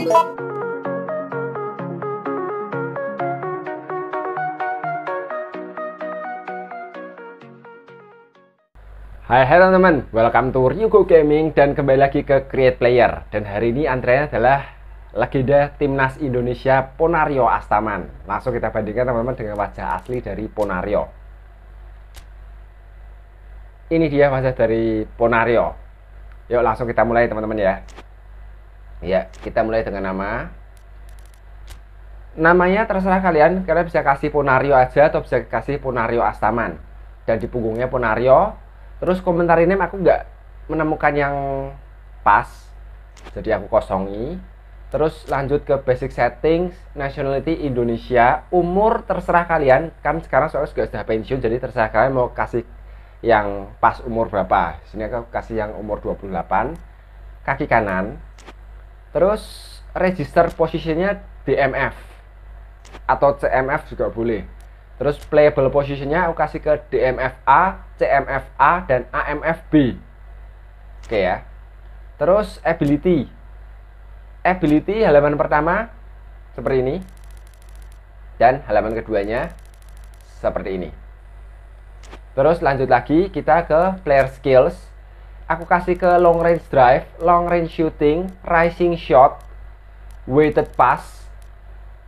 Hai hai teman-teman, welcome to Ryugo Gaming dan kembali lagi ke Create Player dan hari ini antreannya adalah legenda timnas Indonesia Ponario Astaman langsung kita bandingkan teman-teman dengan wajah asli dari Ponario ini dia wajah dari Ponario yuk langsung kita mulai teman-teman ya Ya, kita mulai dengan nama. Namanya terserah kalian, kalian bisa kasih Ponario aja atau bisa kasih Ponario Astaman. Dan di punggungnya Ponario. Terus komentar ini aku nggak menemukan yang pas. Jadi aku kosongi. Terus lanjut ke basic settings, nationality Indonesia, umur terserah kalian. Kan sekarang soalnya sudah, sudah pensiun, jadi terserah kalian mau kasih yang pas umur berapa. Sini aku kasih yang umur 28. Kaki kanan, Terus register posisinya DMF atau CMF juga boleh. Terus playable posisinya aku kasih ke DMFA, CMFA dan AMFB. Oke ya. Terus ability. Ability halaman pertama seperti ini. Dan halaman keduanya seperti ini. Terus lanjut lagi kita ke player skills aku kasih ke long range drive, long range shooting, rising shot, weighted pass,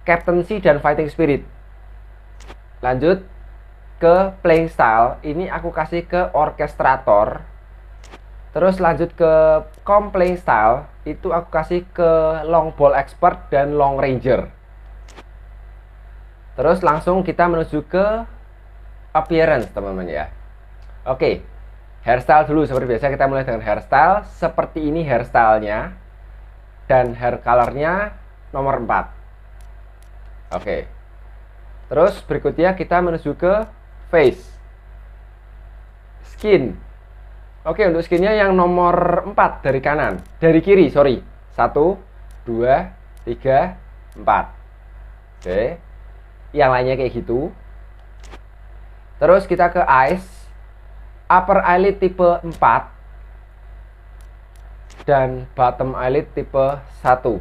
captaincy dan fighting spirit. Lanjut ke playing style, ini aku kasih ke orchestrator. Terus lanjut ke com playing style, itu aku kasih ke long ball expert dan long ranger. Terus langsung kita menuju ke appearance teman-teman ya. Oke, hairstyle dulu seperti biasa kita mulai dengan hairstyle seperti ini hairstylenya dan hair colornya nomor 4 oke terus berikutnya kita menuju ke face skin oke okay, untuk skinnya yang nomor 4 dari kanan dari kiri sorry 1 2 3 4 oke yang lainnya kayak gitu terus kita ke eyes upper eyelid tipe 4 dan bottom eyelid tipe 1 uh,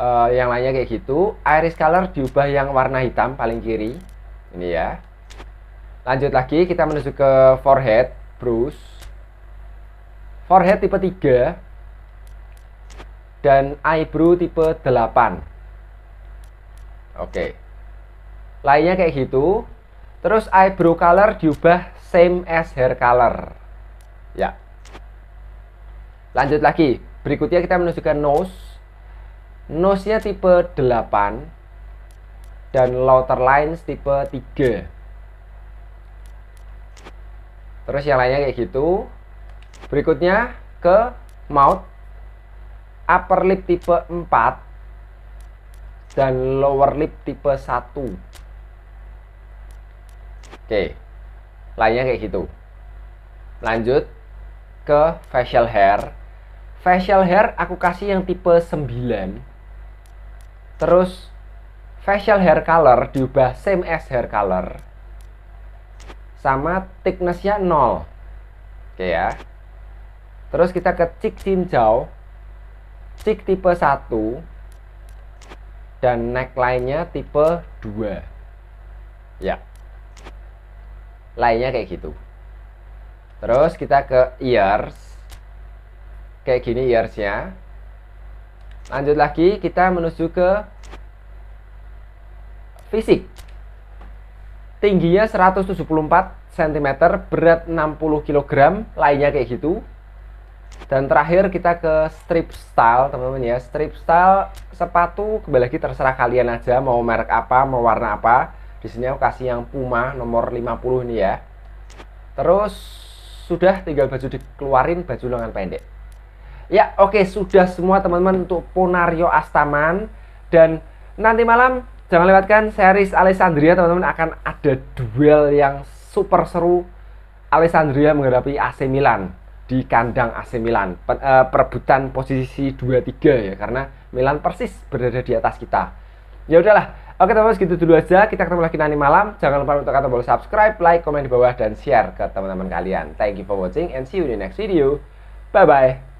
eh, yang lainnya kayak gitu iris color diubah yang warna hitam paling kiri ini ya lanjut lagi kita menuju ke forehead Bruce, forehead tipe 3 dan eyebrow tipe 8 oke okay. lainnya kayak gitu Terus eyebrow color diubah same as hair color. Ya. Lanjut lagi. Berikutnya kita menunjukkan nose. Nose-nya tipe 8 dan louter lines tipe 3. Terus yang lainnya kayak gitu. Berikutnya ke mouth upper lip tipe 4 dan lower lip tipe 1. Oke, lainnya kayak gitu. Lanjut ke facial hair. Facial hair aku kasih yang tipe 9. Terus facial hair color diubah same as hair color. Sama thicknessnya 0. Oke ya. Terus kita ke cik jauh. Cheek tipe 1 dan neckline-nya tipe 2. Ya lainnya kayak gitu terus kita ke ears kayak gini earsnya lanjut lagi kita menuju ke fisik tingginya 174 cm berat 60 kg lainnya kayak gitu dan terakhir kita ke strip style teman-teman ya strip style sepatu kembali lagi terserah kalian aja mau merek apa mau warna apa di sini aku kasih yang Puma nomor 50 ini ya terus sudah tinggal baju dikeluarin baju lengan pendek ya oke okay, sudah semua teman-teman untuk Ponario Astaman dan nanti malam jangan lewatkan series Alessandria teman-teman akan ada duel yang super seru Alessandria menghadapi AC Milan di kandang AC Milan perbutan uh, eh, perebutan posisi 2-3 ya karena Milan persis berada di atas kita ya udahlah Oke teman-teman segitu dulu aja. Kita ketemu lagi nanti malam. Jangan lupa untuk tombol subscribe, like, komen di bawah, dan share ke teman-teman kalian. Thank you for watching and see you in the next video. Bye-bye.